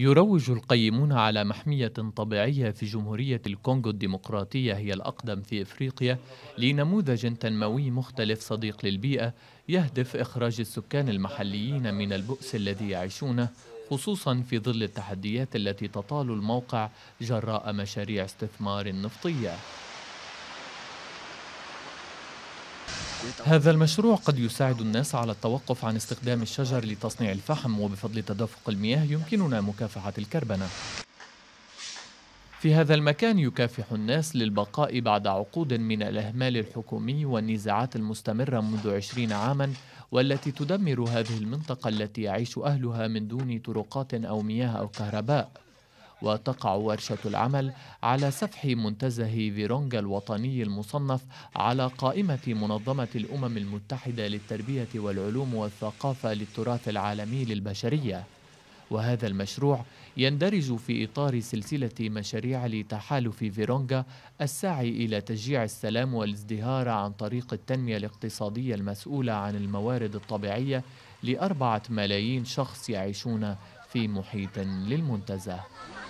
يروج القيمون على محمية طبيعية في جمهورية الكونغو الديمقراطية هي الأقدم في إفريقيا لنموذج تنموي مختلف صديق للبيئة يهدف إخراج السكان المحليين من البؤس الذي يعيشونه خصوصا في ظل التحديات التي تطال الموقع جراء مشاريع استثمار نفطية هذا المشروع قد يساعد الناس على التوقف عن استخدام الشجر لتصنيع الفحم وبفضل تدفق المياه يمكننا مكافحة الكربنة في هذا المكان يكافح الناس للبقاء بعد عقود من الإهمال الحكومي والنزاعات المستمرة منذ عشرين عاماً والتي تدمر هذه المنطقة التي يعيش أهلها من دون طرقات أو مياه أو كهرباء وتقع ورشة العمل على سفح منتزه فيرونجا الوطني المصنف على قائمة منظمة الأمم المتحدة للتربية والعلوم والثقافة للتراث العالمي للبشرية وهذا المشروع يندرج في إطار سلسلة مشاريع لتحالف فيرونجا السعي إلى تشجيع السلام والازدهار عن طريق التنمية الاقتصادية المسؤولة عن الموارد الطبيعية لأربعة ملايين شخص يعيشون في محيط للمنتزه